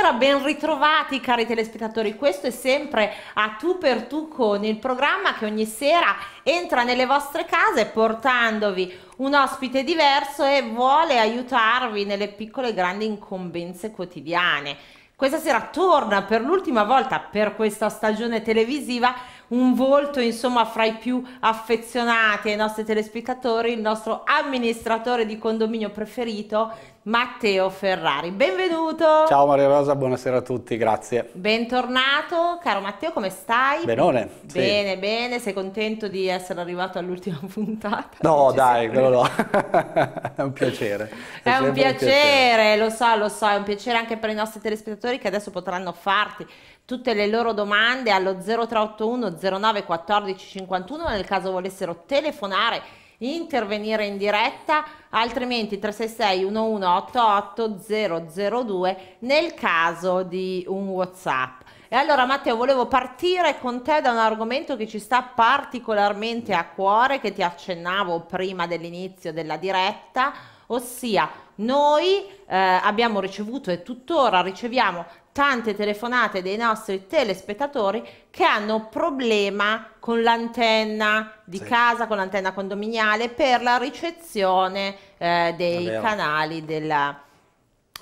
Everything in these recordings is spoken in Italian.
Buonasera, ben ritrovati cari telespettatori, questo è sempre a tu per tu con il programma che ogni sera entra nelle vostre case portandovi un ospite diverso e vuole aiutarvi nelle piccole e grandi incombenze quotidiane. Questa sera torna per l'ultima volta per questa stagione televisiva un volto insomma fra i più affezionati ai nostri telespettatori, il nostro amministratore di condominio preferito Matteo Ferrari. Benvenuto! Ciao Maria Rosa, buonasera a tutti, grazie. Bentornato, caro Matteo, come stai? Benone. Bene, bene, sei contento di essere arrivato all'ultima puntata? No, dai, quello no. è un piacere. È, è un, piacere, un piacere, lo so, lo so, è un piacere anche per i nostri telespettatori che adesso potranno farti tutte le loro domande allo 0381 09 14 51 nel caso volessero telefonare intervenire in diretta, altrimenti 366 1188 002 nel caso di un WhatsApp. E allora Matteo, volevo partire con te da un argomento che ci sta particolarmente a cuore, che ti accennavo prima dell'inizio della diretta, ossia noi eh, abbiamo ricevuto e tuttora riceviamo tante telefonate dei nostri telespettatori che hanno problema con l'antenna di sì. casa, con l'antenna condominiale per la ricezione eh, dei oh. canali della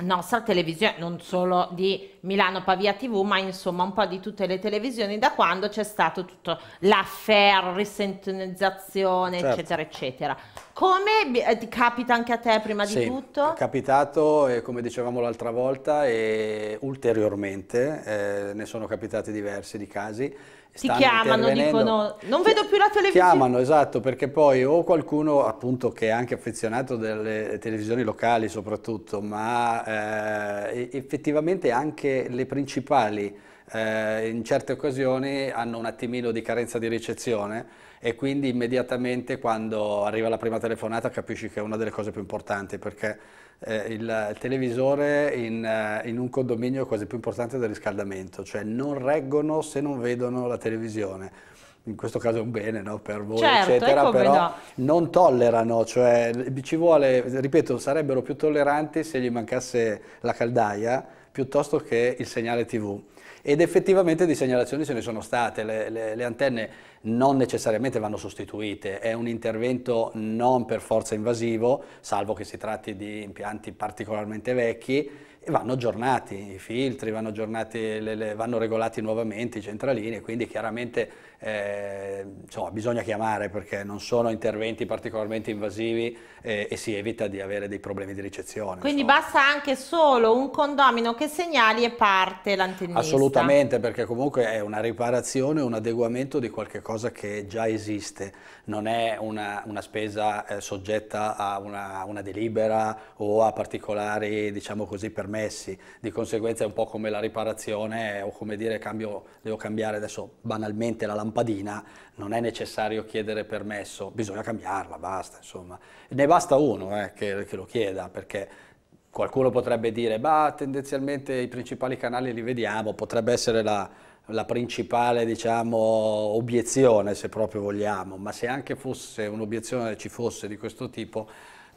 nostra televisione, non solo di Milano Pavia TV, ma insomma un po' di tutte le televisioni da quando c'è stato tutto l'affair, risentonizzazione, certo. eccetera, eccetera. Come eh, capita anche a te prima sì, di tutto? È capitato, eh, come dicevamo l'altra volta, e ulteriormente eh, ne sono capitati diversi di casi ti chiamano, dicono non vedo più la televisione. Chiamano, esatto, perché poi o qualcuno appunto che è anche affezionato delle televisioni locali soprattutto, ma eh, effettivamente anche le principali eh, in certe occasioni hanno un attimino di carenza di ricezione e quindi immediatamente quando arriva la prima telefonata capisci che è una delle cose più importanti perché eh, il televisore in, eh, in, un condominio è quasi più importante del riscaldamento, cioè non reggono se non vedono la televisione. In questo caso è un bene no? per voi, certo, eccetera, però no. non tollerano, cioè ci vuole, ripeto, sarebbero più tolleranti se gli mancasse la caldaia piuttosto che il segnale TV ed effettivamente di segnalazioni ce ne sono state, le, le, le antenne non necessariamente vanno sostituite, è un intervento non per forza invasivo, salvo che si tratti di impianti particolarmente vecchi, e vanno aggiornati i filtri, vanno, aggiornati, le, vanno regolati nuovamente i centralini, quindi chiaramente eh, insomma, bisogna chiamare perché non sono interventi particolarmente invasivi eh, e si evita di avere dei problemi di ricezione. Quindi insomma. basta anche solo un condomino che segnali e parte l'antennista. Assolutamente, perché comunque è una riparazione, un adeguamento di qualche cosa che già esiste, non è una, una spesa eh, soggetta a una, una, delibera o a particolari, diciamo così, permessi. Di conseguenza è un po' come la riparazione o come dire cambio, devo cambiare adesso banalmente la lampada lampadina non è necessario chiedere permesso, bisogna cambiarla, basta, insomma. Ne basta uno eh, che, che lo chieda, perché qualcuno potrebbe dire, bah, tendenzialmente i principali canali li vediamo, potrebbe essere la, la principale diciamo, obiezione se proprio vogliamo, ma se anche fosse un'obiezione ci fosse di questo tipo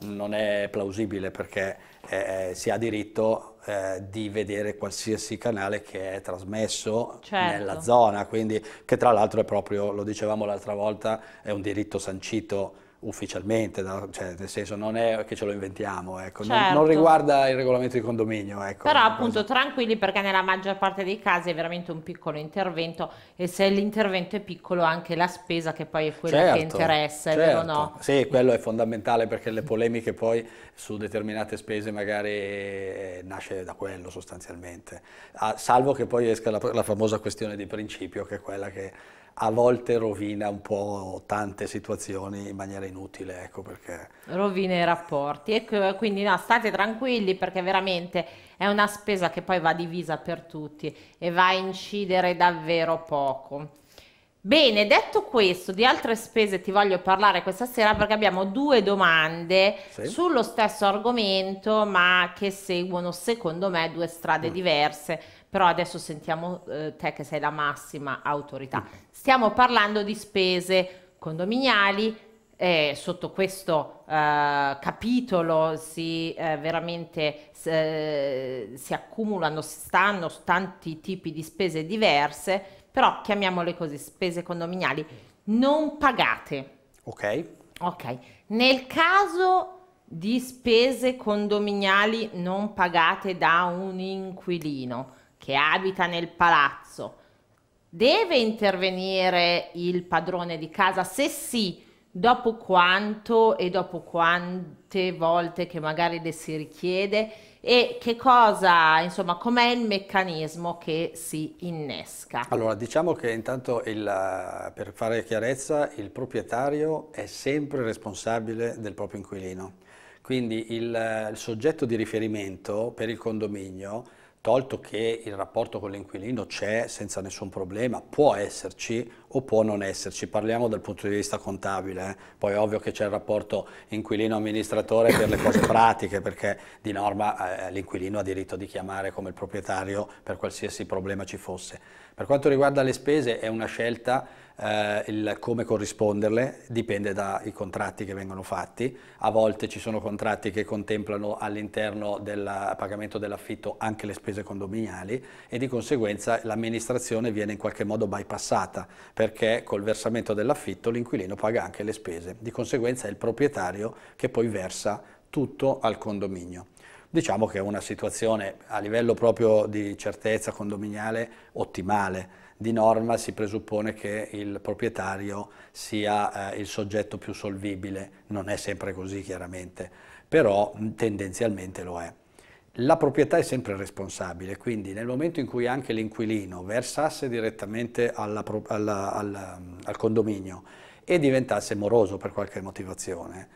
non è plausibile perché eh, si ha diritto eh, di vedere qualsiasi canale che è trasmesso certo. nella zona, quindi che tra l'altro è proprio, lo dicevamo l'altra volta, è un diritto sancito ufficialmente, da, cioè, nel senso non è che ce lo inventiamo, ecco. certo. non, non, certo. riguarda il regolamento di condominio. Ecco, Però appunto tranquilli perché nella maggior parte dei casi è veramente un piccolo intervento e se l'intervento è piccolo anche la spesa che poi è quella certo, che interessa, certo. vero o certo. no? Sì, quello è fondamentale perché le polemiche poi su determinate spese magari eh, nasce da quello sostanzialmente, ah, salvo che poi esca la, la famosa questione di principio che è quella che a volte rovina un po' tante situazioni in maniera inutile, ecco perché... Rovina i rapporti, e quindi no, state tranquilli perché veramente è una spesa che poi va divisa per tutti e va a incidere davvero poco. Bene, detto questo, di altre spese ti voglio parlare questa sera perché abbiamo due domande sì. sullo stesso argomento ma che seguono secondo me due strade mm. diverse però adesso sentiamo eh, te che sei la massima autorità. Stiamo parlando di spese condominiali, eh, sotto questo eh, capitolo si eh, veramente eh, si accumulano, stanno tanti tipi di spese diverse, però chiamiamole così, spese condominiali non pagate. Ok. Ok. Nel caso di spese condominiali non pagate da un inquilino, che abita nel palazzo, deve intervenire il padrone di casa? Se sì, dopo quanto e dopo quante volte che magari le si richiede e che cosa, insomma, com'è il meccanismo che si innesca? Allora, diciamo che intanto il, eh, per fare chiarezza, il proprietario è sempre responsabile del proprio inquilino. Quindi il, eh, il soggetto di riferimento per il condominio tolto che il rapporto con l'inquilino c'è senza nessun problema, può esserci o può non esserci, parliamo dal punto di vista contabile, eh. poi è ovvio che c'è il rapporto inquilino-amministratore per le cose pratiche, perché di norma eh, l'inquilino ha diritto di chiamare come il proprietario per qualsiasi problema ci fosse. Per quanto riguarda le spese è una scelta eh, il come corrisponderle dipende dai contratti che vengono fatti, a volte ci sono contratti che contemplano all'interno del pagamento dell'affitto anche le spese condominiali e di conseguenza l'amministrazione viene in qualche modo bypassata perché col versamento dell'affitto l'inquilino paga anche le spese, di conseguenza è il proprietario che poi versa tutto al condominio. Diciamo che è una situazione a livello proprio di certezza condominiale ottimale, di norma si presuppone che il proprietario sia eh, il soggetto più solvibile, non è sempre così chiaramente, però tendenzialmente lo è. La proprietà è sempre responsabile, quindi nel momento in cui anche l'inquilino versasse direttamente alla, alla, alla, al condominio e diventasse moroso per qualche motivazione,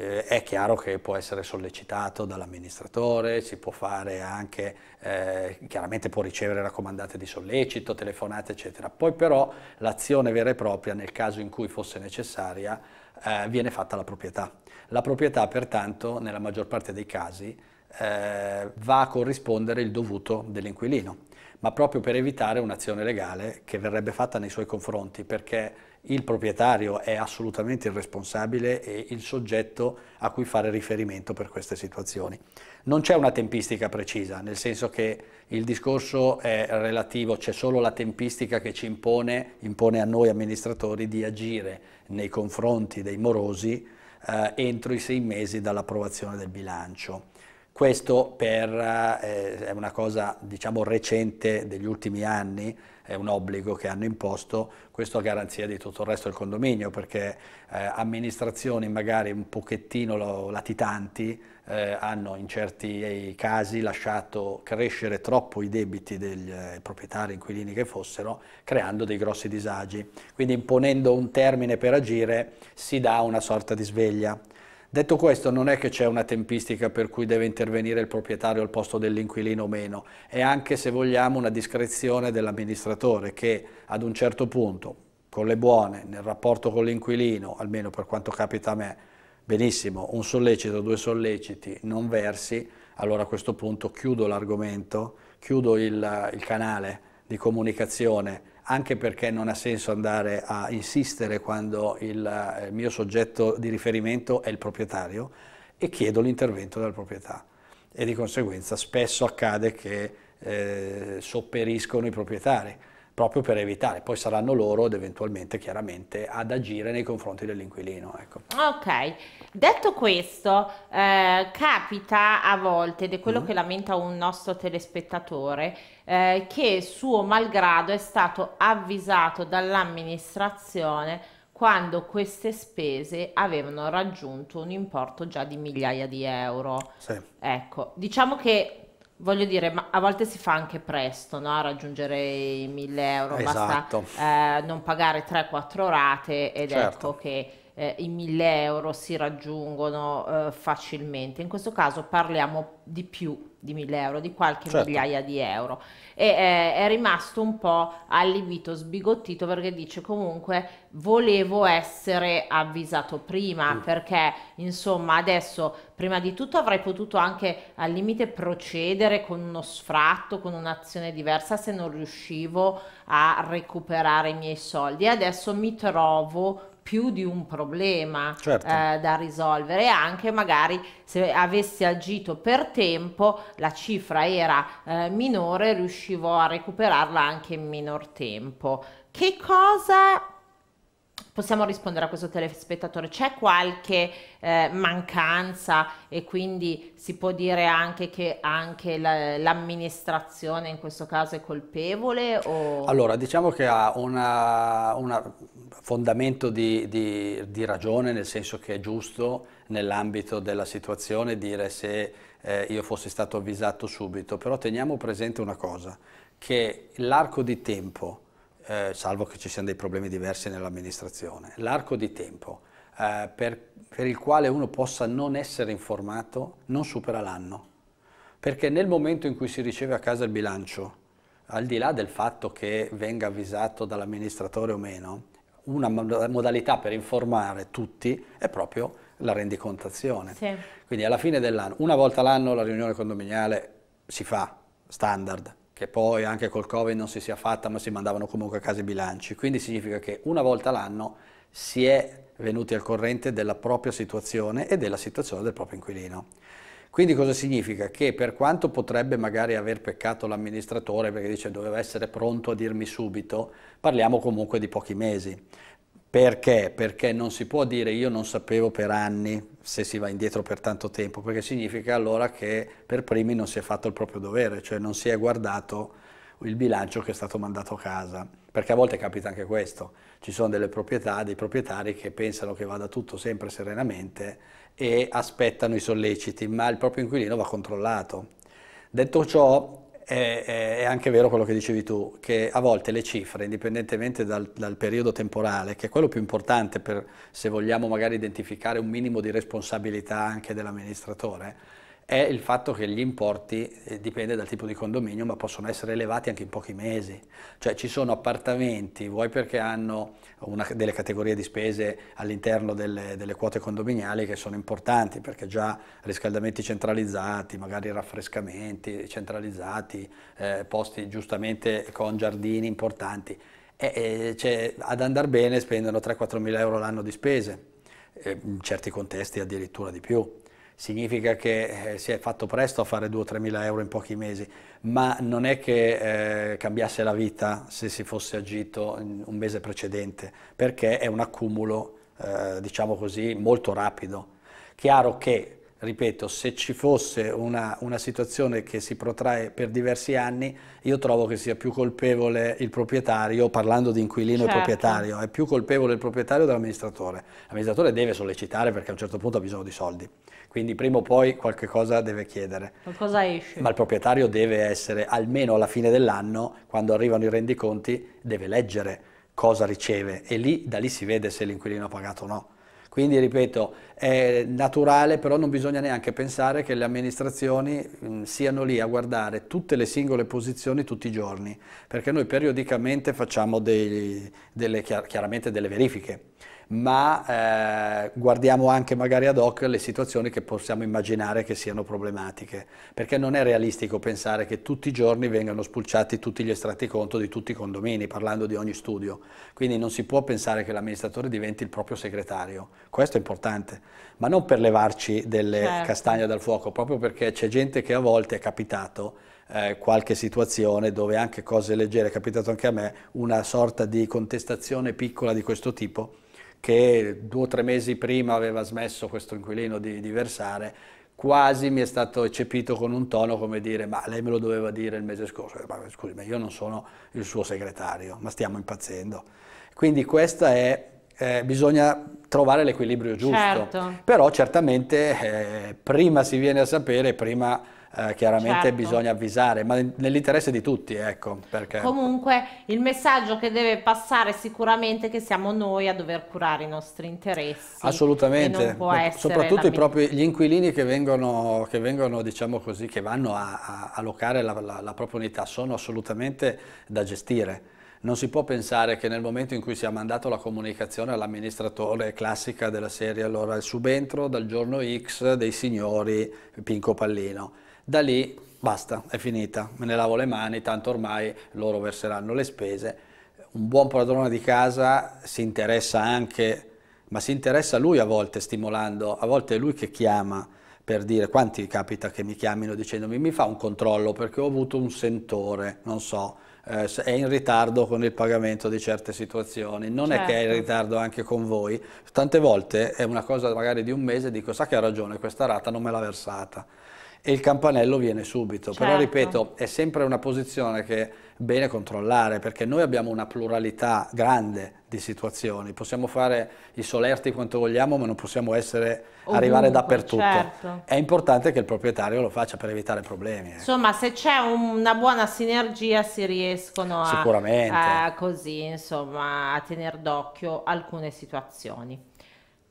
eh, è chiaro che può essere sollecitato dall'amministratore, si può fare anche, eh, chiaramente può ricevere raccomandate di sollecito, telefonate eccetera. Poi però l'azione vera e propria nel caso in cui fosse necessaria eh, viene fatta alla proprietà. La proprietà pertanto nella maggior parte dei casi eh, va a corrispondere il dovuto dell'inquilino, ma proprio per evitare un'azione legale che verrebbe fatta nei suoi confronti perché il proprietario è assolutamente il responsabile e il soggetto a cui fare riferimento per queste situazioni. Non c'è una tempistica precisa, nel senso che il discorso è relativo, c'è solo la tempistica che ci impone, impone a noi amministratori di agire nei confronti dei morosi eh, entro i sei mesi dall'approvazione del bilancio. Questo per, eh, è una cosa diciamo, recente degli ultimi anni, è un obbligo che hanno imposto, questo a garanzia di tutto il resto del condominio, perché eh, amministrazioni magari un pochettino latitanti eh, hanno in certi eh, casi lasciato crescere troppo i debiti dei eh, proprietari inquilini che fossero, creando dei grossi disagi. Quindi imponendo un termine per agire si dà una sorta di sveglia Detto questo, non è che c'è una tempistica per cui deve intervenire il proprietario al posto dell'inquilino o meno, è anche, se vogliamo, una discrezione dell'amministratore che ad un certo punto, con le buone, nel rapporto con l'inquilino, almeno per quanto capita a me, benissimo, un sollecito, due solleciti, non versi, allora a questo punto chiudo l'argomento, chiudo il, il canale, di comunicazione, anche perché non ha senso andare a insistere quando il, eh, il mio soggetto di riferimento è il proprietario e chiedo l'intervento della proprietà. E di conseguenza spesso accade che eh, sopperiscono i proprietari, proprio per evitare, poi saranno loro ed eventualmente chiaramente ad agire nei confronti dell'inquilino. Ecco. Ok, detto questo, eh, capita a volte, ed è quello mm. che lamenta un nostro telespettatore, eh, che suo malgrado è stato avvisato dall'amministrazione quando queste spese avevano raggiunto un importo già di migliaia di euro. Sì. Ecco, diciamo che voglio dire, ma a volte si fa anche presto no? a raggiungere i 1000 euro, esatto. basta eh, non pagare 3-4 rate ed certo. ecco che eh, i 1000 euro si raggiungono eh, facilmente. In questo caso parliamo di più di 1000 euro, di qualche certo. migliaia di euro. E eh, è rimasto un po' allibito, sbigottito perché dice comunque volevo essere avvisato prima mm. perché insomma adesso prima di tutto avrei potuto anche al limite procedere con uno sfratto, con un'azione diversa se non riuscivo a recuperare i miei soldi adesso mi trovo più di un problema certo. eh, da risolvere, anche magari se avessi agito per tempo la cifra era eh, minore, riuscivo a recuperarla anche in minor tempo. Che cosa possiamo rispondere a questo telespettatore. C'è qualche eh, mancanza e quindi si può dire anche che anche la, l'amministrazione in questo caso è colpevole? O... Allora, diciamo che ha un fondamento di, di, di ragione, nel senso che è giusto nell'ambito della situazione dire se eh, io fossi stato avvisato subito, però teniamo presente una cosa, che l'arco di tempo eh, salvo che ci siano dei problemi diversi nell'amministrazione. L'arco di tempo eh, per, per il quale uno possa non essere informato non supera l'anno, perché nel momento in cui si riceve a casa il bilancio, al di là del fatto che venga avvisato dall'amministratore o meno, una modalità per informare tutti è proprio la rendicontazione. Sì. Quindi alla fine dell'anno, una volta l'anno la riunione condominiale si fa standard, che poi anche col Covid non si sia fatta, ma si mandavano comunque a casa i bilanci. Quindi significa che una volta l'anno si è venuti al corrente della propria situazione e della situazione del proprio inquilino. Quindi cosa significa? Che per quanto potrebbe magari aver peccato l'amministratore perché dice doveva essere pronto a dirmi subito, parliamo comunque di pochi mesi. Perché? Perché non si può dire io non sapevo per anni se si va indietro per tanto tempo, perché significa allora che per primi non si è fatto il proprio dovere, cioè non si è guardato il bilancio che è stato mandato a casa, perché a volte capita anche questo, ci sono delle proprietà, dei proprietari che pensano che vada tutto sempre serenamente e aspettano i solleciti, ma il proprio inquilino va controllato. Detto ciò, è, è, anche vero quello che dicevi tu, che a volte le cifre, indipendentemente dal, dal, periodo temporale, che è quello più importante per, se vogliamo magari identificare un minimo di responsabilità anche dell'amministratore, è il fatto che gli importi, eh, dipende dal tipo di condominio, ma possono essere elevati anche in pochi mesi. Cioè ci sono appartamenti, vuoi perché hanno una, delle categorie di spese all'interno delle, delle, quote condominiali che sono importanti, perché già riscaldamenti centralizzati, magari raffrescamenti centralizzati, eh, posti giustamente con giardini importanti, e, e, cioè, ad andare bene spendono 3-4 mila euro l'anno di spese, eh, in certi contesti addirittura di più significa che eh, si è fatto presto a fare 2-3 mila euro in pochi mesi, ma non è che eh, cambiasse la vita se si fosse agito un mese precedente, perché è un accumulo, eh, diciamo così, molto rapido. Chiaro che, ripeto, se ci fosse una, una situazione che si protrae per diversi anni, io trovo che sia più colpevole il proprietario, parlando di inquilino certo. e proprietario, è più colpevole il proprietario dell'amministratore. L'amministratore deve sollecitare perché a un certo punto ha bisogno di soldi quindi prima o poi qualche cosa deve chiedere. Qualcosa esce. Ma il proprietario deve essere, almeno alla fine dell'anno, quando arrivano i rendiconti, deve leggere cosa riceve e lì, da lì si vede se l'inquilino ha pagato o no. Quindi, ripeto, è naturale, però non bisogna neanche pensare che le amministrazioni mh, mm, siano lì a guardare tutte le singole posizioni tutti i giorni, perché noi periodicamente facciamo dei, delle, chiar delle verifiche ma eh, guardiamo anche magari ad hoc le situazioni che possiamo immaginare che siano problematiche, perché non è realistico pensare che tutti i giorni vengano spulciati tutti gli estratti conto di tutti i condomini, parlando di ogni studio. Quindi non si può pensare che l'amministratore diventi il proprio segretario, questo è importante, ma non per levarci delle certo. castagne dal fuoco, proprio perché c'è gente che a volte è capitato eh, qualche situazione dove anche cose leggere, è capitato anche a me, una sorta di contestazione piccola di questo tipo che due o tre mesi prima aveva smesso questo inquilino di, di versare, quasi mi è stato eccepito con un tono come dire ma lei me lo doveva dire il mese scorso, ma scusi ma io non sono il suo segretario, ma stiamo impazzendo. Quindi questa è, eh, bisogna trovare l'equilibrio giusto, certo. però certamente eh, prima si viene a sapere, prima eh, chiaramente certo. bisogna avvisare, ma nell'interesse di tutti, ecco. Perché... Comunque il messaggio che deve passare sicuramente è che siamo noi a dover curare i nostri interessi. Assolutamente, soprattutto la... propri, gli inquilini che vengono, che vengono, diciamo così, che vanno a, a, a locare la, la, la propria unità sono assolutamente da gestire. Non si può pensare che nel momento in cui si è mandato la comunicazione all'amministratore classica della serie, allora il subentro dal giorno X dei signori Pinco Pallino da lì basta, è finita, me ne lavo le mani, tanto ormai loro verseranno le spese. Un buon padrone di casa si interessa anche, ma si interessa lui a volte stimolando, a volte è lui che chiama per dire quanti capita che mi chiamino dicendomi mi fa un controllo perché ho avuto un sentore, non so, eh, è in ritardo con il pagamento di certe situazioni, non certo. è che è in certo. ritardo anche con voi, tante volte è una cosa magari di un mese dico sa che ha ragione questa rata non me l'ha versata, e il campanello viene subito. Certo. Però ripeto, è sempre una posizione che è bene controllare perché noi abbiamo una pluralità grande di situazioni, possiamo fare i solerti quanto vogliamo ma non possiamo essere, Ovunque, arrivare dappertutto. Certo. È importante che il proprietario lo faccia per evitare problemi. Ecco. Insomma se c'è una buona sinergia si riescono a, a, così, insomma, a tenere d'occhio alcune situazioni.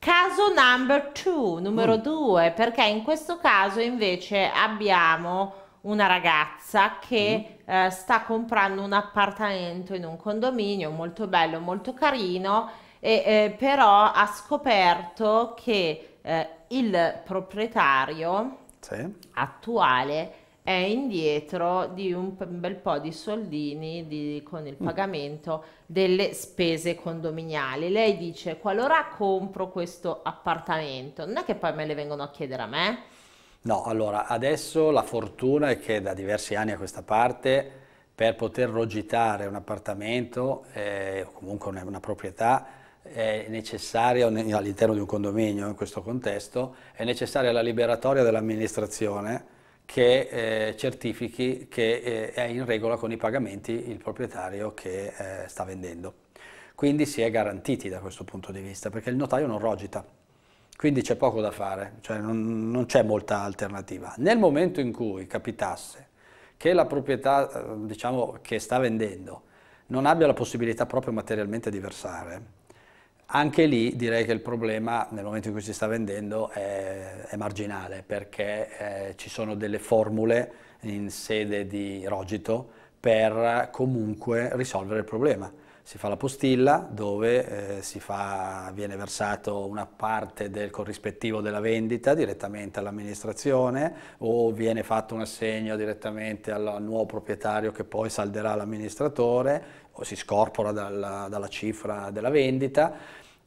Caso number two, numero mm. due, perché in questo caso invece abbiamo una ragazza che mm. eh, sta comprando un appartamento in un condominio molto bello, molto carino, e, eh, però ha scoperto che eh, il proprietario sì. attuale è indietro di un bel po' di soldini di, con il mm. pagamento delle spese condominiali. Lei dice, qualora compro questo appartamento, non è che poi me le vengono a chiedere a me? No, allora adesso la fortuna è che da diversi anni a questa parte per poter rogitare un appartamento eh, o comunque una, una, proprietà è necessaria all'interno di un condominio in questo contesto è necessaria la liberatoria dell'amministrazione che eh, certifichi che eh, è in regola con i pagamenti il proprietario che eh, sta vendendo. Quindi si è garantiti da questo punto di vista, perché il notaio non rogita, quindi c'è poco da fare, cioè non, non c'è molta alternativa. Nel momento in cui capitasse che la proprietà eh, diciamo, che sta vendendo non abbia la possibilità proprio materialmente di versare, anche lì direi che il problema nel momento in cui si sta vendendo è, è marginale perché eh, ci sono delle formule in sede di rogito per comunque risolvere il problema. Si fa la postilla dove eh, fa, viene versato una parte del corrispettivo della vendita direttamente all'amministrazione o viene fatto un assegno direttamente al nuovo proprietario che poi salderà l'amministratore o si scorpora dalla, dalla cifra della vendita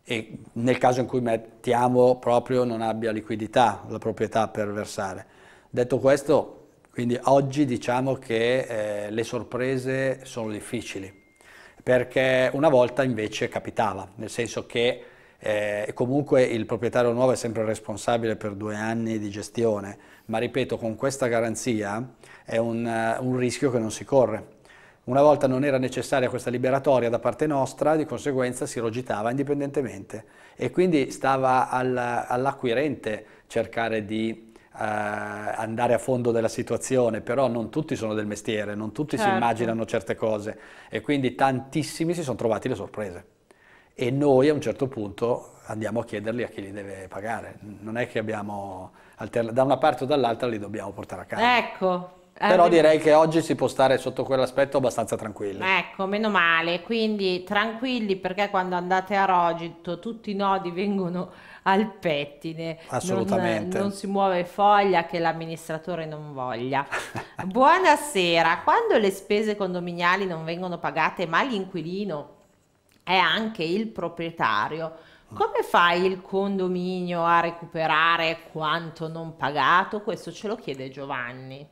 e nel caso in cui mettiamo proprio non abbia liquidità la proprietà per versare. Detto questo, quindi oggi diciamo che eh, le sorprese sono difficili, perché una volta invece capitava, nel senso che eh, comunque il proprietario nuovo è sempre responsabile per due anni di gestione, ma ripeto, con questa garanzia è un, eh, un rischio che non si corre, una volta non era necessaria questa liberatoria da parte nostra, di conseguenza si rogitava indipendentemente e quindi stava al, all'acquirente cercare di Uh, andare a fondo della situazione, però non tutti sono del mestiere, non tutti certo. si immaginano certe cose e quindi tantissimi si sono trovati le sorprese e noi a un certo punto andiamo a chiederli a chi li deve pagare, non è che abbiamo, da una parte o dall'altra li dobbiamo portare a casa. Ecco, eh, Però direi che oggi si può stare sotto quell'aspetto abbastanza tranquilli. Ecco, meno male, quindi tranquilli perché quando andate a Rogito tutti i nodi vengono al pettine. Assolutamente. Non, non si muove foglia che l'amministratore non voglia. Buonasera, quando le spese condominiali non vengono pagate ma l'inquilino è anche il proprietario, come fa il condominio a recuperare quanto non pagato? Questo ce lo chiede Giovanni.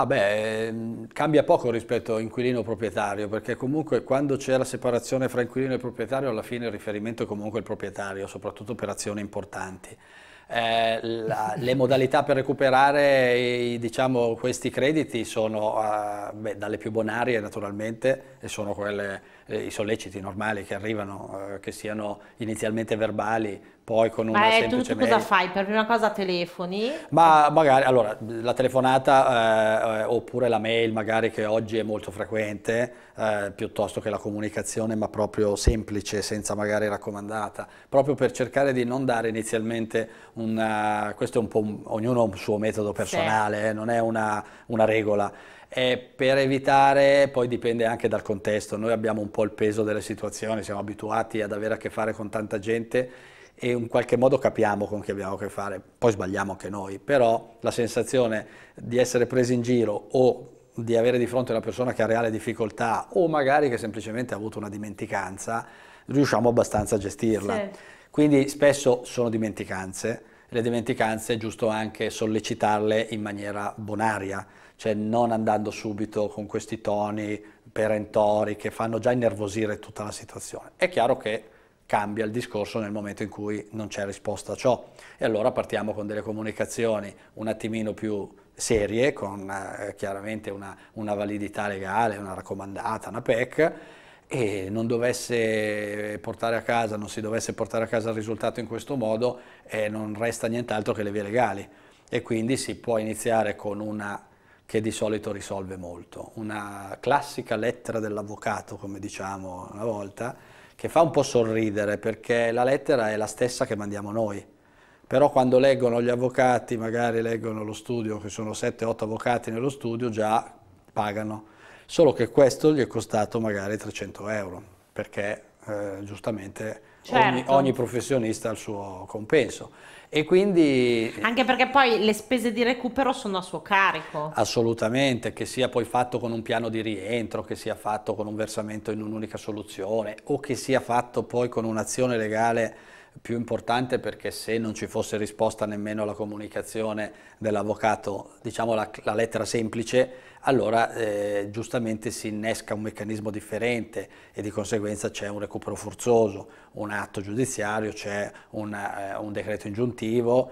Ah beh, ehm, cambia poco rispetto inquilino-proprietario, perché comunque quando c'è la separazione fra inquilino e proprietario, alla fine il riferimento è comunque il proprietario, soprattutto per azioni importanti. Eh, la, le modalità per recuperare i, diciamo, questi crediti sono eh, beh, dalle più bonarie naturalmente e sono quelle, eh, i solleciti normali che arrivano, eh, che siano inizialmente verbali poi con una Ma semplice tu, tu cosa fai? Per prima cosa telefoni? Ma magari, allora, la telefonata eh, oppure la mail magari che oggi è molto frequente, eh, piuttosto che la comunicazione ma proprio semplice, senza magari raccomandata, proprio per cercare di non dare inizialmente una, eh, questo è un po', un, ognuno ha un suo metodo personale, sì. eh, non è una, una regola. E per evitare, poi dipende anche dal contesto, noi abbiamo un po' il peso delle situazioni, siamo abituati ad avere a che fare con tanta gente e in qualche modo capiamo con chi abbiamo a che fare, poi sbagliamo anche noi, però la sensazione di essere presi in giro o di avere di fronte una persona che ha reale difficoltà o magari che semplicemente ha avuto una dimenticanza, riusciamo abbastanza a gestirla. Sì. Quindi spesso sono dimenticanze, le dimenticanze è giusto anche sollecitarle in maniera bonaria, cioè non andando subito con questi toni perentori che fanno già innervosire tutta la situazione. È chiaro che cambia il discorso nel momento in cui non c'è risposta a ciò. E allora partiamo con delle comunicazioni un attimino più serie, con eh, chiaramente una, una, validità legale, una raccomandata, una PEC, e non dovesse portare a casa, non si dovesse portare a casa il risultato in questo modo, eh, non resta nient'altro che le vie legali. E quindi si può iniziare con una che di solito risolve molto, una classica lettera dell'avvocato, come diciamo una volta, che fa un po' sorridere perché la lettera è la stessa che mandiamo noi. Però quando leggono gli avvocati, magari leggono lo studio, che sono 7-8 avvocati nello studio, già pagano. Solo che questo gli è costato magari 300 euro, perché eh, giustamente certo. ogni, ogni professionista ha il suo compenso. E quindi... Anche perché poi le spese di recupero sono a suo carico. Assolutamente, che sia poi fatto con un piano di rientro, che sia fatto con un versamento in un'unica soluzione o che sia fatto poi con un'azione legale più importante perché se non ci fosse risposta nemmeno alla comunicazione dell'avvocato, diciamo la, la, lettera semplice, allora eh, giustamente si innesca un meccanismo differente e di conseguenza c'è un recupero forzoso, un atto giudiziario, c'è un, eh, un decreto ingiuntivo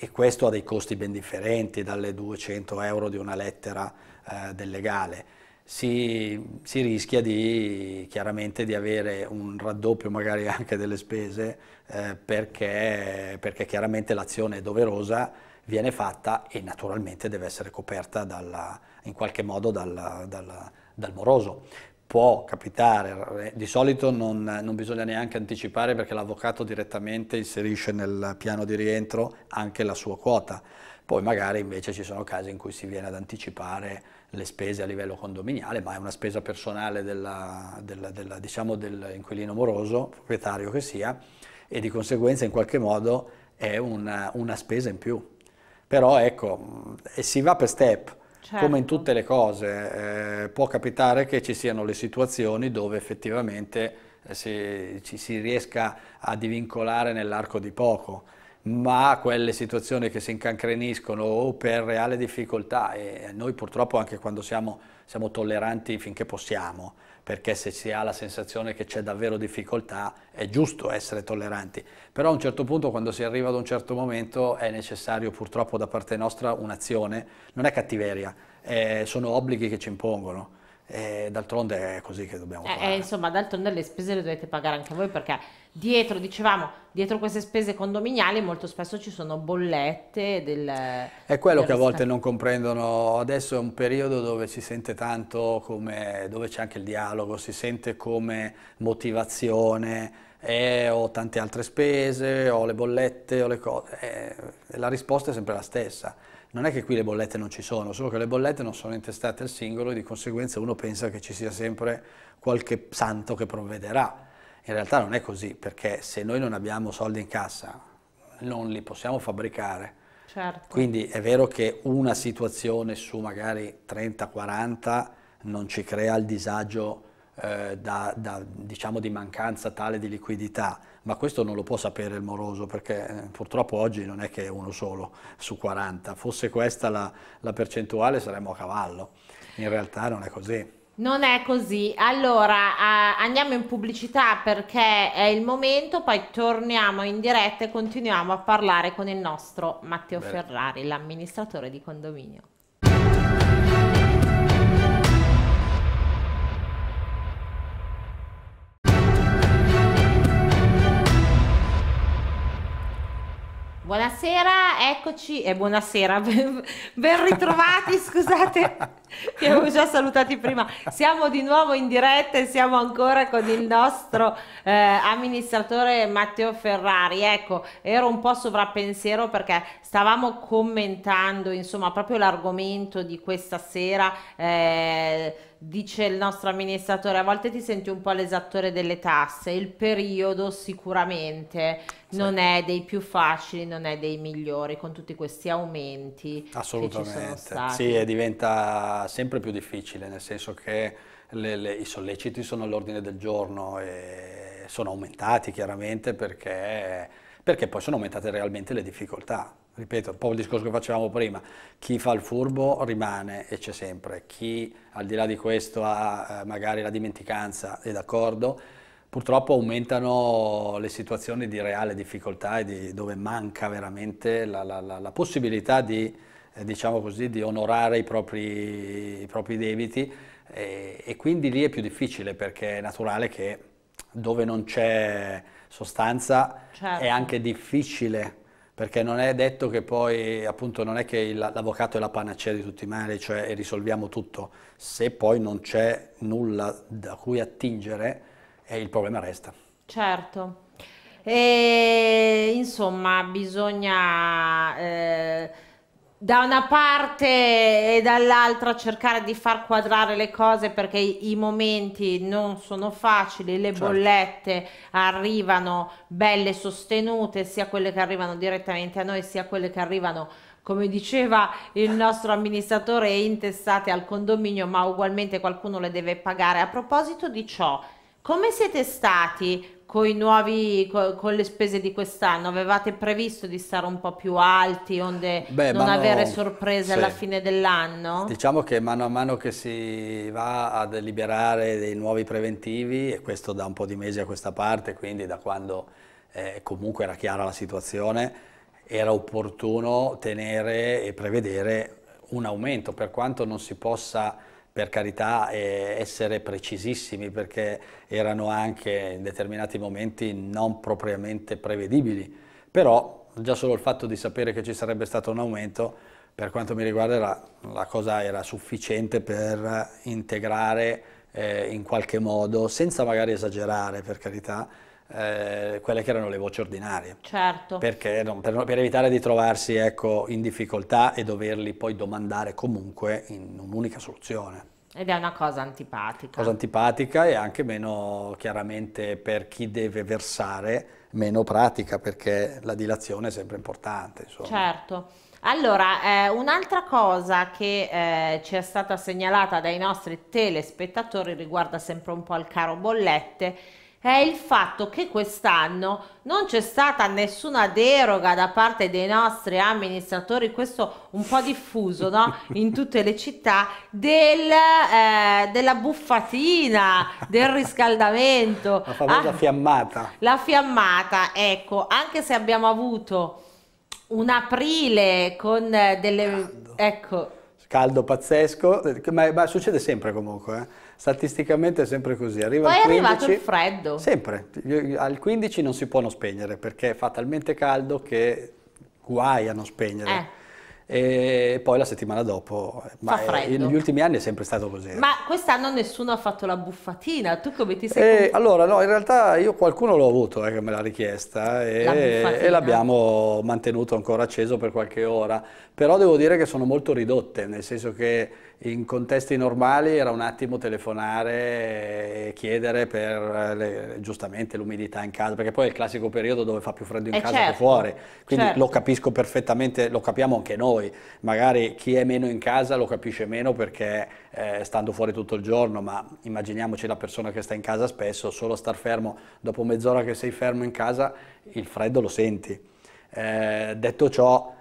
e questo ha dei costi ben differenti dalle 200 euro di una lettera eh, del legale. Si, si, rischia di, chiaramente di avere un raddoppio magari anche delle spese eh, perché, perché chiaramente l'azione doverosa viene fatta e naturalmente deve essere coperta dalla, in qualche modo dalla, dalla, dal moroso può capitare, eh, di solito non, non, bisogna neanche anticipare perché l'avvocato direttamente inserisce nel piano di rientro anche la sua quota, poi magari invece ci sono casi in cui si viene ad anticipare le spese a livello condominiale, ma è una spesa personale dell'inquilino della, della, diciamo, del moroso, proprietario che sia, e di conseguenza in qualche modo è una, una spesa in più. Però ecco, eh, si va per step, certo. come in certo. tutte le cose, eh, può capitare che ci siano le situazioni dove effettivamente eh, si, ci si riesca a divincolare nell'arco di poco, ma quelle situazioni che si incancreniscono o per reale difficoltà, e noi purtroppo anche quando siamo, siamo tolleranti finché possiamo, perché se si ha la sensazione che c'è davvero difficoltà è giusto essere tolleranti, però a un certo punto quando si arriva ad un certo momento è necessario purtroppo da parte nostra un'azione, non è cattiveria, eh, sono obblighi che ci impongono eh, d'altronde è così che dobbiamo eh, fare. Eh, insomma, d'altronde le spese le dovete pagare anche voi perché dietro, dicevamo, dietro queste spese condominiali molto spesso ci sono bollette del... È quello che a volte non comprendono. Adesso è un periodo dove si sente tanto come... dove c'è anche il dialogo, si sente come motivazione, eh, ho tante altre spese, ho le bollette, ho le cose. Eh, la risposta è sempre la stessa non è che qui le bollette non ci sono, solo che le bollette non sono intestate al singolo e di conseguenza uno pensa che ci sia sempre qualche santo che provvederà. In realtà non è così, perché se noi non abbiamo soldi in cassa, non li possiamo fabbricare. Certo. Quindi è vero che una situazione su magari 30-40 non ci crea il disagio eh, da, da, diciamo di mancanza tale di liquidità, ma questo non lo può sapere il moroso perché eh, purtroppo oggi non è che è uno solo su 40, fosse questa la, la percentuale saremmo a cavallo, in realtà non è così. Non è così. Allora eh, andiamo in pubblicità perché è il momento, poi torniamo in diretta e continuiamo a parlare con il nostro Matteo Bene. Ferrari, l'amministratore di condominio. Buonasera, eccoci e eh, buonasera, ben, ben ritrovati, scusate, vi avevo già salutati prima. Siamo di nuovo in diretta e siamo ancora con il nostro eh, amministratore Matteo Ferrari. Ecco, ero un po' sovrappensiero perché stavamo commentando, insomma, proprio l'argomento di questa sera. Eh, dice il nostro amministratore, a volte ti senti un po' l'esattore delle tasse, il periodo sicuramente sì. non è dei più facili, non è dei migliori con tutti questi aumenti. Assolutamente, sì, diventa sempre più difficile, nel senso che le, le, i solleciti sono all'ordine del giorno e sono aumentati chiaramente perché perché poi sono aumentate realmente le difficoltà. Ripeto, un po' il discorso che facevamo prima, chi fa il furbo rimane e c'è sempre, chi al di là di questo ha eh, magari la dimenticanza, è d'accordo, purtroppo aumentano le situazioni di reale difficoltà e di, dove manca veramente la, la, la, la possibilità di, eh, diciamo così, di, onorare i propri, i propri debiti e, e quindi lì è più difficile perché è naturale che dove non c'è sostanza certo. è anche difficile perché non è detto che poi appunto non è che l'avvocato è la panacea di tutti i mali, cioè risolviamo tutto, se poi non c'è nulla da cui attingere eh, il problema resta. Certo, e, insomma bisogna... Eh da una parte e dall'altra cercare di far quadrare le cose perché i, momenti non sono facili, le certo. bollette arrivano belle sostenute, sia quelle che arrivano direttamente a noi, sia quelle che arrivano come diceva il nostro amministratore, intestate al condominio, ma ugualmente qualcuno le deve pagare. A proposito di ciò, come siete stati Nuovi, con le spese di quest'anno, avevate previsto di stare un po' più alti, onde Beh, non mano, avere sorprese sì. alla fine dell'anno? Diciamo che mano a mano che si va a deliberare dei nuovi preventivi, e questo da un po' di mesi a questa parte, quindi da quando eh, comunque era chiara la situazione, era opportuno tenere e prevedere un aumento, per quanto non si possa per carità eh, essere precisissimi perché erano anche in determinati momenti non propriamente prevedibili, però già solo il fatto di sapere che ci sarebbe stato un aumento per quanto mi riguarda era, la cosa era sufficiente per integrare eh, in qualche modo, senza magari esagerare per carità, eh, quelle che erano le voci ordinarie. Certo. Perché non, per, per, evitare di trovarsi ecco, in difficoltà e doverli poi domandare comunque in un'unica soluzione. Ed è una cosa antipatica. Cosa antipatica e anche meno chiaramente per chi deve versare, meno pratica perché la dilazione è sempre importante. Insomma. Certo. Allora, eh, un'altra cosa che eh, ci è stata segnalata dai nostri telespettatori riguarda sempre un po' il caro bollette è il fatto che quest'anno non c'è stata nessuna deroga da parte dei nostri amministratori, questo un po' diffuso no? in tutte le città, del, eh, della buffatina, del riscaldamento. La famosa ah, fiammata. La fiammata, ecco, anche se abbiamo avuto un aprile con delle... Caldo. Ecco, Caldo pazzesco, ma, ma succede sempre comunque. Eh? statisticamente è sempre così. Arriva Poi il 15, è arrivato il freddo. Sempre, al 15 non si può non spegnere perché fa talmente caldo che guai a non spegnere. Eh e poi la settimana dopo. Eh, ma eh, negli ultimi anni è sempre stato così. Ma quest'anno nessuno ha fatto la buffatina, tu come ti sei... Eh, allora no, in realtà io qualcuno l'ho avuto eh, che me l'ha richiesta eh, e l'abbiamo mantenuto ancora acceso per qualche ora, però devo dire che sono molto ridotte, nel senso che in contesti normali era un attimo telefonare e chiedere per eh, le, giustamente l'umidità in casa, perché poi è il classico periodo dove fa più freddo in eh casa certo, che fuori, quindi certo. lo capisco perfettamente, lo capiamo anche noi, magari chi è meno in casa lo capisce meno perché eh, stando fuori tutto il giorno, ma immaginiamoci la persona che sta in casa spesso, solo star fermo, dopo mezz'ora che sei fermo in casa il freddo lo senti. Eh, detto ciò,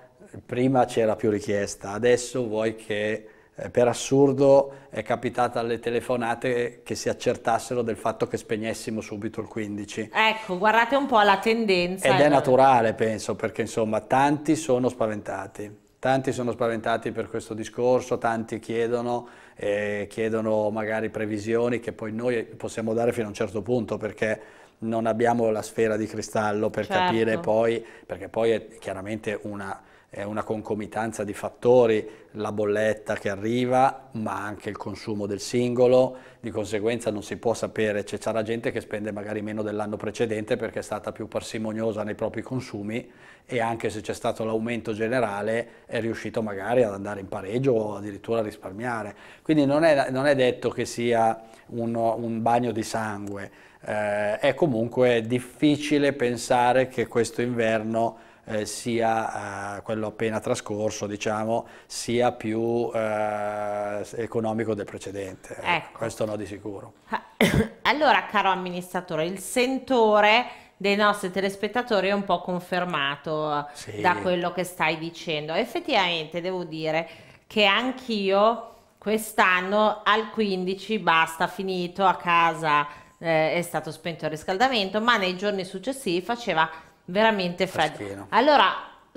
prima c'era più richiesta, adesso vuoi che eh, per assurdo è capitata alle telefonate che si accertassero del fatto che spegnessimo subito il 15. Ecco, guardate un po' la tendenza. Ed è naturale, penso, perché insomma tanti sono spaventati. Tanti sono spaventati per questo discorso, tanti chiedono, eh, chiedono magari previsioni che poi noi possiamo dare fino a un certo punto perché non abbiamo la sfera di cristallo per certo. capire poi, perché poi è chiaramente una, è una concomitanza di fattori, la bolletta che arriva, ma anche il consumo del singolo, di conseguenza non si può sapere, c'è la gente che spende magari meno dell'anno precedente perché è stata più parsimoniosa nei propri consumi e anche se c'è stato l'aumento generale è riuscito magari ad andare in pareggio o addirittura a risparmiare. Quindi non è, non è detto che sia uno, un bagno di sangue, eh, è comunque difficile pensare che questo inverno eh, sia eh, quello appena trascorso, diciamo, sia più eh, economico del precedente. Ecco, ecco. Questo no di sicuro. Allora, caro amministratore, il sentore dei nostri telespettatori è un po' confermato sì. da quello che stai dicendo. Effettivamente devo dire che anch'io quest'anno al 15 basta, finito, a casa eh, è stato spento il riscaldamento, ma nei giorni successivi faceva veramente freddo. Allora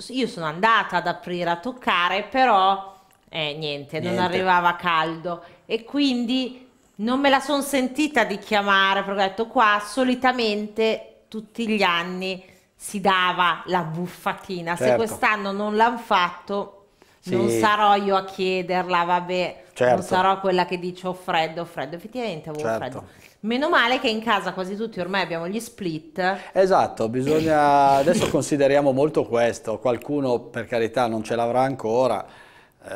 io sono andata ad aprire a toccare, però eh, niente, niente, non arrivava caldo e quindi non me la sono sentita di chiamare perché ho detto qua solitamente tutti gli anni si dava la buffatina, certo. se quest'anno non l'hanno fatto sì. non sarò io a chiederla, vabbè, certo. non sarò quella che dice ho oh, freddo, ho freddo, effettivamente avevo certo. freddo. Meno male che in casa quasi tutti ormai abbiamo gli split. Esatto, bisogna... adesso consideriamo molto questo, qualcuno per carità non ce l'avrà ancora,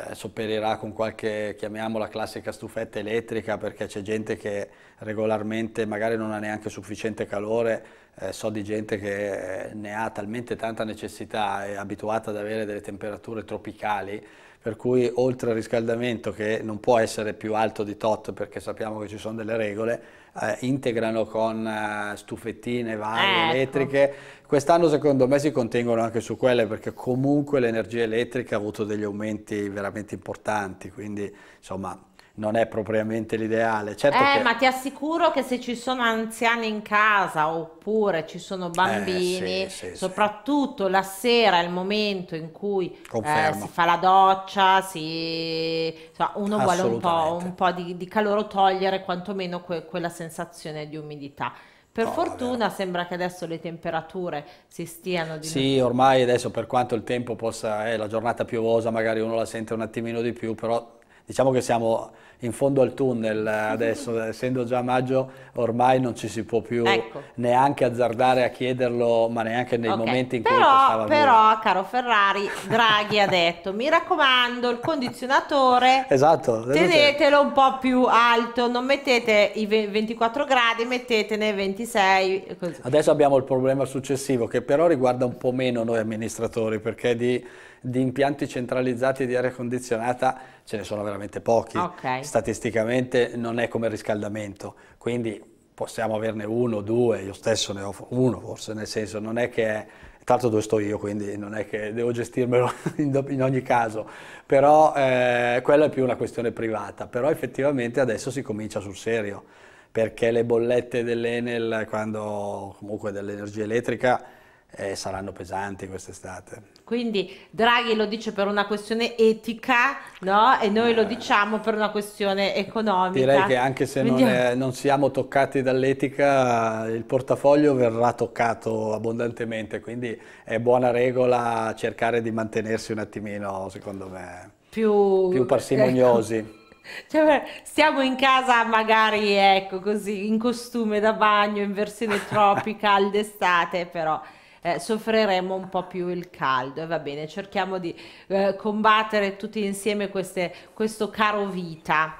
eh, sopperirà con qualche, chiamiamola classica stufetta elettrica perché c'è gente che regolarmente magari non ha neanche sufficiente calore eh, so di gente che eh, ne ha talmente tanta necessità, è abituata ad avere delle temperature tropicali, per cui oltre al riscaldamento che non può essere più alto di tot perché sappiamo che ci sono delle regole, eh, integrano con eh, stufettine varie eh, ecco. elettriche. Quest'anno secondo me si contengono anche su quelle perché comunque l'energia elettrica ha avuto degli aumenti veramente importanti, quindi insomma non è propriamente l'ideale. Certo eh, che... ma ti assicuro che se ci sono anziani in casa oppure ci sono eh, bambini, eh, sì, sì, soprattutto sì. la sera, è il momento in cui eh, si fa la doccia, si... Insomma, uno vuole un po', un po di, di, calore togliere quantomeno que quella sensazione di umidità. Per no, fortuna sembra che adesso le temperature si stiano di Sì, ormai adesso per quanto il tempo possa, eh, la giornata piovosa, magari uno la sente un attimino di più, però Diciamo che siamo in fondo al tunnel eh, adesso, eh, essendo già maggio ormai non ci si può più ecco. neanche azzardare a chiederlo, ma neanche nei okay. momenti in però, cui costava Però, due. caro Ferrari, Draghi ha detto, mi raccomando, il condizionatore esatto, tenetelo un po' più alto, non mettete i 24 gradi, mettetene 26. Così. Adesso abbiamo il problema successivo che però riguarda un po' meno noi amministratori perché di di impianti centralizzati di aria condizionata ce ne sono veramente pochi. Okay statisticamente non è come riscaldamento, quindi possiamo averne uno, due, io stesso ne ho uno forse, nel senso non è che è tra l'altro dove sto io, quindi non è che devo gestirmelo in ogni caso, però eh, quella è più una questione privata, però effettivamente adesso si comincia sul serio, perché le bollette dell'Enel, quando comunque dell'energia elettrica, eh, saranno pesanti quest'estate. Quindi Draghi lo dice per una questione etica no? e noi lo eh. diciamo per una questione economica. Direi che anche se non, è, non, siamo toccati dall'etica, il portafoglio verrà toccato abbondantemente, quindi è buona regola cercare di mantenersi un attimino, secondo me, più, più ecco. parsimoniosi. Cioè, stiamo in casa magari, ecco, così, in costume da bagno, in versione tropica, d'estate però eh, soffriremo un po' più il caldo e va bene, cerchiamo di eh, combattere tutti insieme queste, questo caro vita.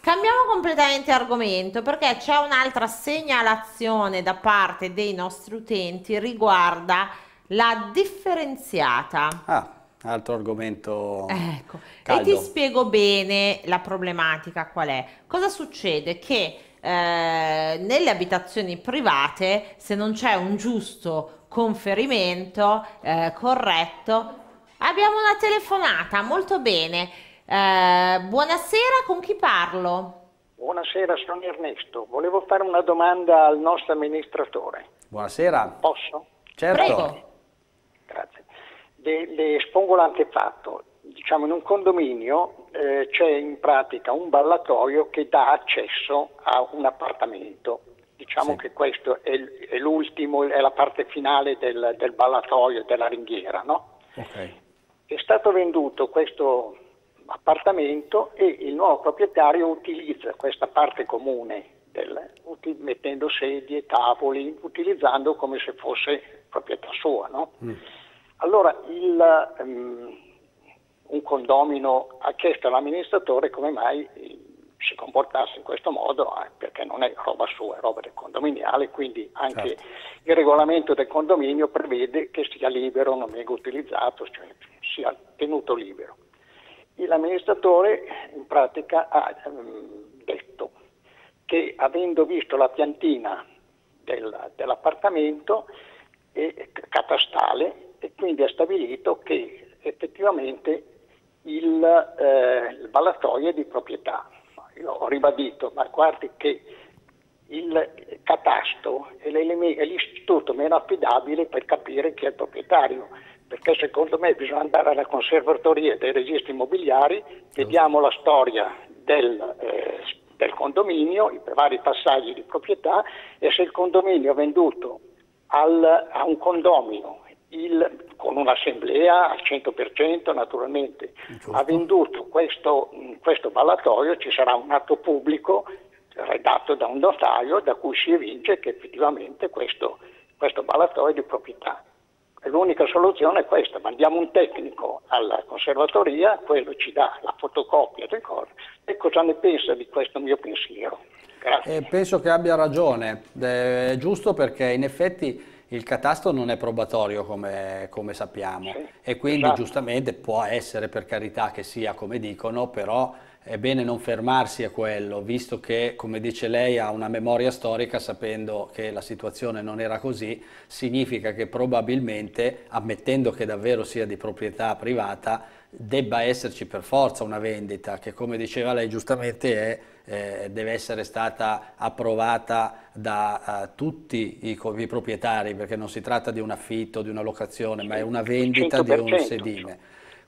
Cambiamo completamente argomento perché c'è un'altra segnalazione da parte dei nostri utenti riguarda la differenziata. Ah, altro argomento. Ecco, caldo. e ti spiego bene la problematica qual è. Cosa succede? Che eh, nelle abitazioni private, se non c'è un giusto conferimento eh, corretto. Abbiamo una telefonata, molto bene. Eh, buonasera, con chi parlo? Buonasera, sono Ernesto. Volevo fare una domanda al nostro amministratore. Buonasera. Posso? Certo. Prego. Grazie. Le, le espongo l'antefatto. Diciamo, in un condominio eh, c'è in pratica un ballatoio che dà accesso a un appartamento Diciamo sì. che questo è, è, l'ultimo, è la parte finale del, del ballatoio, della ringhiera. No? Okay. È stato venduto questo appartamento e il nuovo proprietario utilizza questa parte comune del, mettendo sedie, tavoli, utilizzando come se fosse proprietà sua. No? Mm. Allora il, um, un condomino ha chiesto all'amministratore come mai si comportasse in questo modo eh, perché non è roba sua, è roba del condominiale, quindi anche certo. il regolamento del condominio prevede che sia libero, non venga utilizzato, cioè sia tenuto libero. E l'amministratore in pratica ha ehm, detto che avendo visto la piantina del, dell'appartamento è catastale e quindi ha stabilito che effettivamente il, eh, il ballatoio è di proprietà io ho ribadito, ma guardi che il catasto è, è l'istituto meno affidabile per capire chi è il proprietario, perché secondo me bisogna andare alla conservatoria dei registri immobiliari, vediamo la storia del, eh, del condominio, i vari passaggi di proprietà e se il condominio è venduto al, a un condomino il, con un'assemblea al 100% naturalmente, ha venduto questo, questo ballatoio, ci sarà un atto pubblico redatto da un notaio da cui si evince che effettivamente questo, questo ballatoio è di proprietà. L'unica soluzione è questa, mandiamo un tecnico alla conservatoria, quello ci dà la fotocopia del corpo e cosa ne pensa di questo mio pensiero? Grazie. E eh, penso che abbia ragione, eh, è giusto perché in effetti il catasto non è probatorio come, come sappiamo sì, e quindi esatto. giustamente può essere per carità che sia come dicono, però è bene non fermarsi a quello, visto che come dice lei ha una memoria storica sapendo che la situazione non era così, significa che probabilmente, ammettendo che davvero sia di proprietà privata, debba esserci per forza una vendita che come diceva lei giustamente è, eh, deve essere stata approvata da uh, tutti i, i, proprietari perché non si tratta di un affitto, di una locazione ma è una vendita 100%. di un sedime.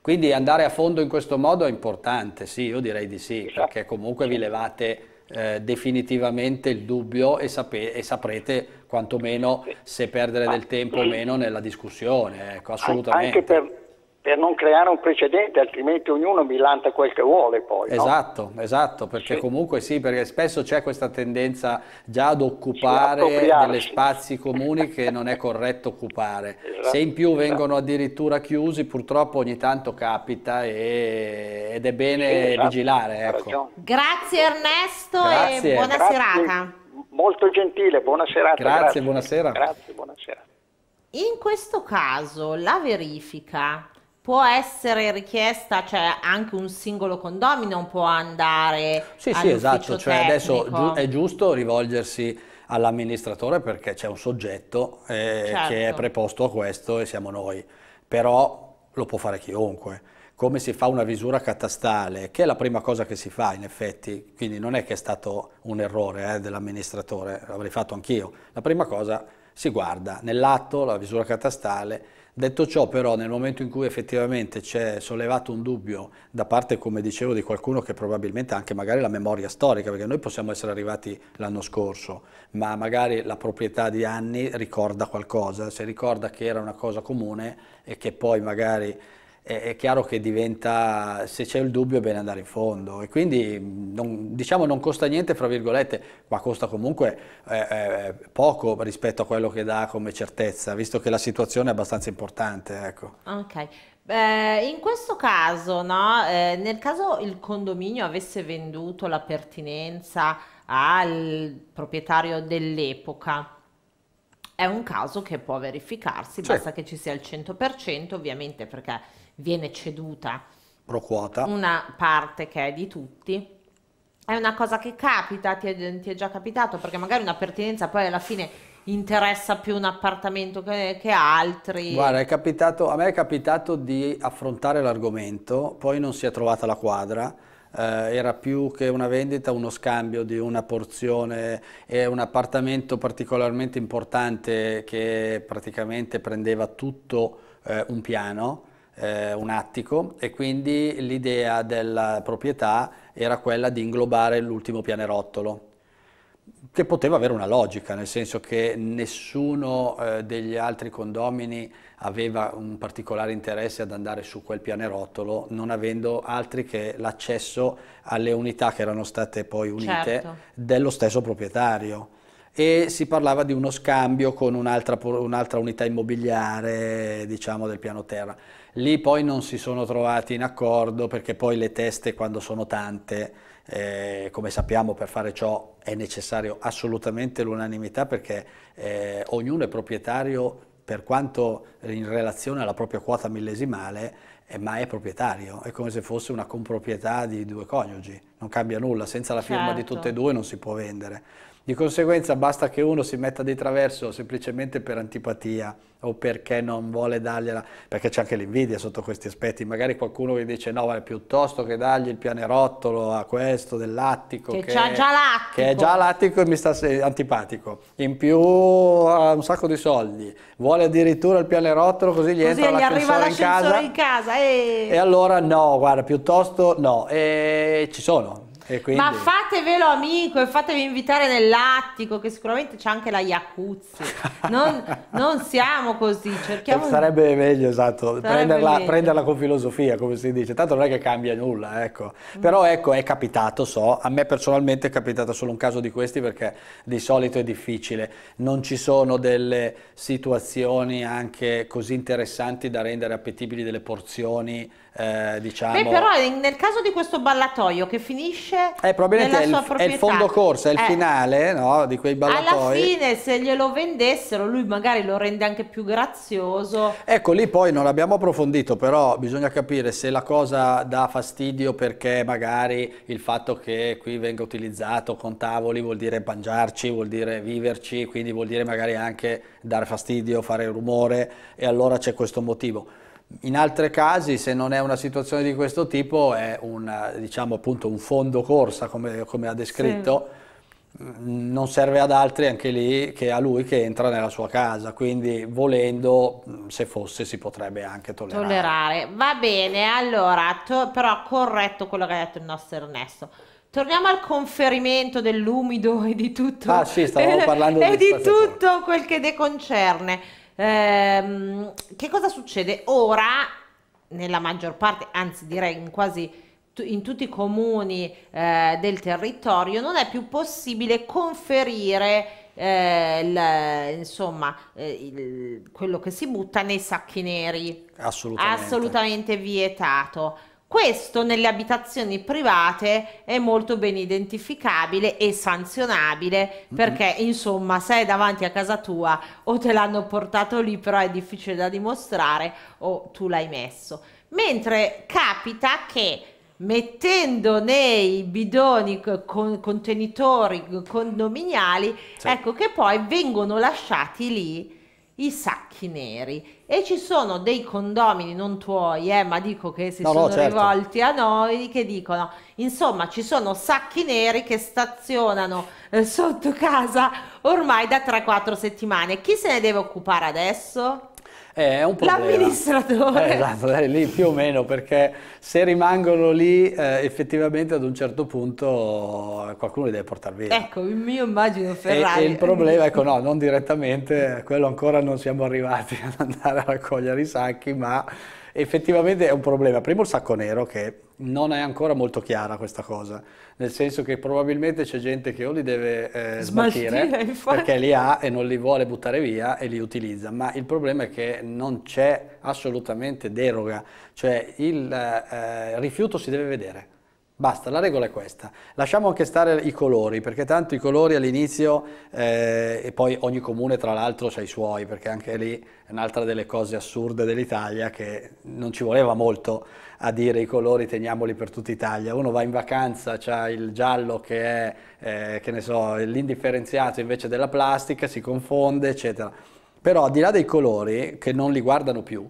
Quindi andare a fondo in questo modo è importante, sì, io direi di sì, esatto. perché comunque vi levate eh, definitivamente il dubbio e, e, saprete quantomeno se perdere del tempo o meno nella discussione, ecco, assolutamente. Anche per, per non creare un precedente, altrimenti ognuno milanta quel che vuole poi. Esatto, esatto, perché sì. comunque sì, perché spesso c'è questa tendenza già ad occupare degli spazi comuni che non è corretto occupare. Esatto, Se in più esatto. vengono addirittura chiusi, purtroppo ogni tanto capita e, ed è bene sì, esatto, vigilare. Ecco. Grazie Ernesto grazie. e buona grazie. serata. Molto gentile, buona serata. Grazie, grazie. buonasera. Grazie, buonasera. In questo caso la verifica può essere richiesta, cioè anche un singolo condomino può andare Sì, sì, esatto, cioè adesso giu è giusto rivolgersi all'amministratore perché c'è un soggetto eh, certo. che è certo. preposto a questo e siamo noi, però lo può fare chiunque. Come si fa una visura catastale, che è la prima cosa che si fa in effetti, quindi non è che è stato un errore eh, dell'amministratore, l'avrei fatto anch'io. La prima cosa si guarda nell'atto la visura catastale Detto ciò però nel momento in cui effettivamente c'è sollevato un dubbio da parte come dicevo di qualcuno che probabilmente ha anche magari la memoria storica perché noi possiamo essere arrivati l'anno scorso ma magari la proprietà di anni ricorda qualcosa, se ricorda che era una cosa comune e che poi magari è, chiaro che diventa, se c'è il dubbio è bene andare in fondo e quindi non, diciamo non costa niente fra virgolette, ma costa comunque eh, eh, poco rispetto a quello che dà come certezza, visto che la situazione è abbastanza importante. Ecco. ok Eh, in questo caso, no? Eh, nel caso il condominio avesse venduto la pertinenza al proprietario dell'epoca, è un caso che può verificarsi, certo. basta che ci sia il 100%, ovviamente perché viene ceduta una parte che è di tutti. È una cosa che capita, ti è, ti è, già capitato, perché magari una pertinenza poi alla fine interessa più un appartamento che, che altri. Guarda, capitato, a me è capitato di affrontare l'argomento, poi non si è trovata la quadra, eh, era più che una vendita uno scambio di una porzione e un appartamento particolarmente importante che praticamente prendeva tutto eh, un piano, eh, un attico e quindi l'idea della proprietà era quella di inglobare l'ultimo pianerottolo che poteva avere una logica, nel senso che nessuno degli altri condomini aveva un particolare interesse ad andare su quel pianerottolo, non avendo altri che l'accesso alle unità che erano state poi unite certo. dello stesso proprietario. E si parlava di uno scambio con un'altra, un'altra unità immobiliare, diciamo, del piano terra. Lì poi non si sono trovati in accordo perché poi le teste quando sono tante eh, come sappiamo per fare ciò è necessario assolutamente l'unanimità perché eh, ognuno è proprietario per quanto in relazione alla propria quota millesimale, ma è proprietario, è come se fosse una comproprietà di due coniugi, non cambia nulla, senza la firma certo. di tutte e due non si può vendere. Di conseguenza basta che uno si metta di traverso semplicemente per antipatia o perché non vuole dargliela, perché c'è anche l'invidia sotto questi aspetti, magari qualcuno che dice no, vale piuttosto che dargli il pianerottolo a questo dell'attico che, che, già l'attico. che è già l'attico e mi sta antipatico, in più ha un sacco di soldi, vuole addirittura il pianerottolo così gli così entra gli l'ascensore, l'ascensore in casa, in casa e... Eh. e allora no, guarda, piuttosto no, e ci sono, quindi... Ma fatevelo amico e fatevi invitare nell'attico che sicuramente c'è anche la Iacuzzi. Non, non, siamo così, cerchiamo... Sarebbe meglio, esatto, Sarebbe prenderla, meglio. prenderla, con filosofia, come si dice. Tanto non è che cambia nulla, ecco. Mm. Però ecco, è capitato, so, a me personalmente è capitato solo un caso di questi perché di solito è difficile. Non ci sono delle situazioni anche così interessanti da rendere appetibili delle porzioni eh, diciamo... Beh, però nel caso di questo ballatoio che finisce eh, probabilmente è il, è il, fondo corsa, è il eh, finale no, di quei ballatoi. Alla fine se glielo vendessero lui magari lo rende anche più grazioso. Ecco, lì poi non l'abbiamo approfondito, però bisogna capire se la cosa dà fastidio perché magari il fatto che qui venga utilizzato con tavoli vuol dire mangiarci, vuol dire viverci, quindi vuol dire magari anche dare fastidio, fare rumore e allora c'è questo motivo in altri casi, se non è una situazione di questo tipo, è un, diciamo, appunto, un fondo corsa, come, come ha descritto, sì. Mm, non serve ad altri anche lì che a lui che entra nella sua casa, quindi volendo, mm, se fosse, si potrebbe anche tollerare. tollerare. Va bene, allora, però corretto quello che ha detto il nostro Ernesto. Torniamo al conferimento dell'umido e di tutto. Ah, sì, stavamo parlando di, di tutto quel che deconcerne. Ehm, che cosa succede? Ora, nella maggior parte, anzi direi in quasi in tutti i comuni eh, del territorio non è più possibile conferire eh, il, insomma, eh, il, quello che si butta nei sacchi neri. Assolutamente. Assolutamente vietato. Questo nelle abitazioni private è molto ben identificabile e sanzionabile perché mm -hmm. insomma se è davanti a casa tua o te l'hanno portato lì però è difficile da dimostrare o tu l'hai messo. Mentre capita che mettendo nei bidoni con contenitori condominiali sì. ecco che poi vengono lasciati lì i sacchi neri e ci sono dei condomini non tuoi eh, ma dico che si no, sono no, certo. rivolti a noi che dicono insomma ci sono sacchi neri che stazionano eh, sotto casa ormai da 3-4 settimane chi se ne deve occupare adesso? Eh, è un problema. L'amministratore. esatto, eh, è lì più o meno, perché se rimangono lì eh, effettivamente ad un certo punto eh, qualcuno li deve portare via. Ecco, il mio immagino Ferrari. E, e il problema, ecco no, non direttamente, quello ancora non siamo arrivati ad andare a raccogliere i sacchi, ma effettivamente è un problema. Primo il sacco nero che non è ancora molto chiara questa cosa, nel senso che probabilmente c'è gente che o li deve eh, smaltire perché li ha e non li vuole buttare via e li utilizza, ma il problema è che non c'è assolutamente deroga, cioè il eh, rifiuto si deve vedere. Basta, la regola è questa. Lasciamo anche stare i colori, perché tanto i colori all'inizio, eh, e poi ogni comune tra l'altro ha i suoi, perché anche lì è un'altra delle cose assurde dell'Italia che non ci voleva molto a dire i colori teniamoli per tutta Italia. Uno va in vacanza, c'ha il giallo che è, eh, che ne so, l'indifferenziato invece della plastica, si confonde, eccetera. Però al di là dei colori, che non li guardano più,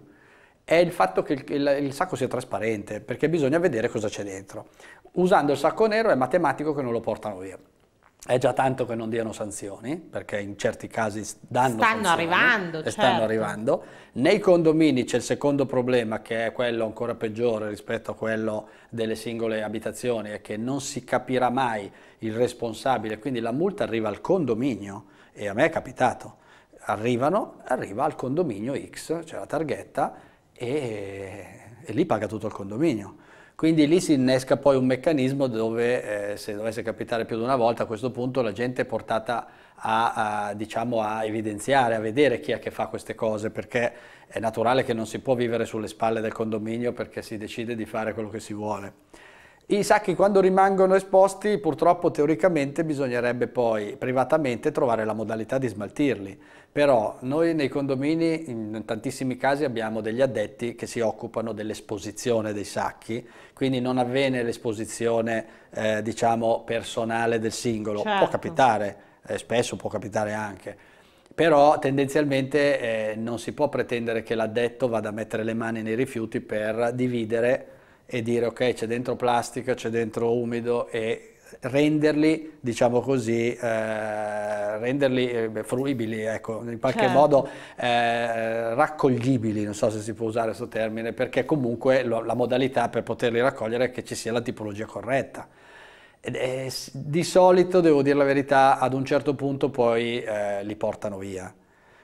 è il fatto che il, il, il sacco sia trasparente, perché bisogna vedere cosa c'è dentro. Usando il sacco nero è matematico che non lo portano via. È già tanto che non diano sanzioni, perché in certi casi danno stanno sanzioni. Arrivando, certo. Stanno arrivando. Nei condomini c'è il secondo problema, che è quello ancora peggiore rispetto a quello delle singole abitazioni, è che non si capirà mai il responsabile, quindi la multa arriva al condominio, e a me è capitato. Arrivano, arriva al condominio X, c'è cioè la targhetta, e, e lì paga tutto il condominio quindi lì si innesca poi un meccanismo dove eh, se dovesse capitare più di una volta a questo punto la gente è portata a, a, diciamo, a evidenziare, a vedere chi è che fa queste cose perché è naturale che non si può vivere sulle spalle del condominio perché si decide di fare quello che si vuole. I sacchi quando rimangono esposti purtroppo teoricamente bisognerebbe poi privatamente trovare la modalità di smaltirli, però noi nei condomini in tantissimi casi abbiamo degli addetti che si occupano dell'esposizione dei sacchi, quindi non avviene l'esposizione eh, diciamo personale del singolo, certo. può capitare, eh, spesso può capitare anche, però tendenzialmente eh, non si può pretendere che l'addetto vada a mettere le mani nei rifiuti per dividere e dire ok c'è dentro plastica, c'è dentro umido e renderli, diciamo così, eh, renderli eh, fruibili, ecco, in qualche certo. modo eh, raccoglibili, non so se si può usare questo termine, perché comunque lo, la modalità per poterli raccogliere è che ci sia la tipologia corretta. Ed, eh, di solito, devo dire la verità, ad un certo punto poi eh, li portano via,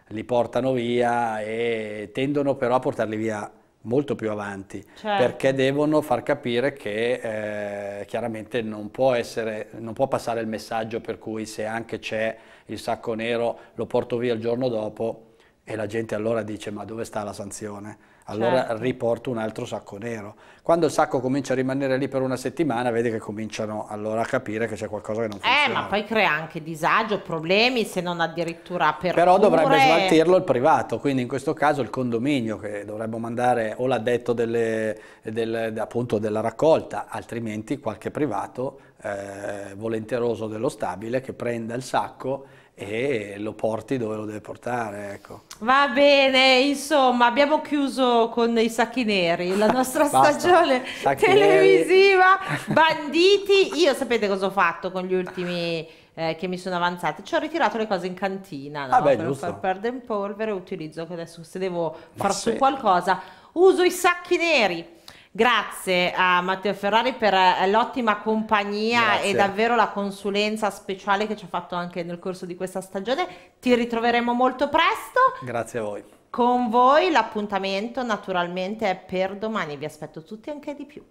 li portano via e tendono però a portarli via molto più avanti, certo. perché devono far capire che eh, chiaramente non può, essere, non può passare il messaggio per cui se anche c'è il sacco nero lo porto via il giorno dopo e la gente allora dice ma dove sta la sanzione? allora certo. riporto un altro sacco nero. Quando il sacco comincia a rimanere lì per una settimana, vedi che cominciano allora a capire che c'è qualcosa che non funziona. Eh, ma poi crea anche disagio, problemi, se non addirittura aperture. Però dovrebbe smaltirlo il privato, quindi in questo caso il condominio che dovrebbe mandare o l'addetto delle, del, appunto della raccolta, altrimenti qualche privato eh, volenteroso dello stabile che prenda il sacco e lo porti dove lo deve portare. Ecco. Va bene, insomma, abbiamo chiuso con i sacchi neri la nostra stagione televisiva. Banditi, io sapete cosa ho fatto con gli ultimi eh, che mi sono avanzate? Ci ho ritirato le cose in cantina no? ah beh, per far perdere in polvere. Utilizzo che adesso se devo Ma far su qualcosa uso i sacchi neri Grazie a Matteo Ferrari per eh, l'ottima compagnia Grazie. e davvero la consulenza speciale che ci ha fatto anche nel corso di questa stagione. Ti ritroveremo molto presto. Grazie a voi. Con voi l'appuntamento naturalmente è per domani, vi aspetto tutti anche di più.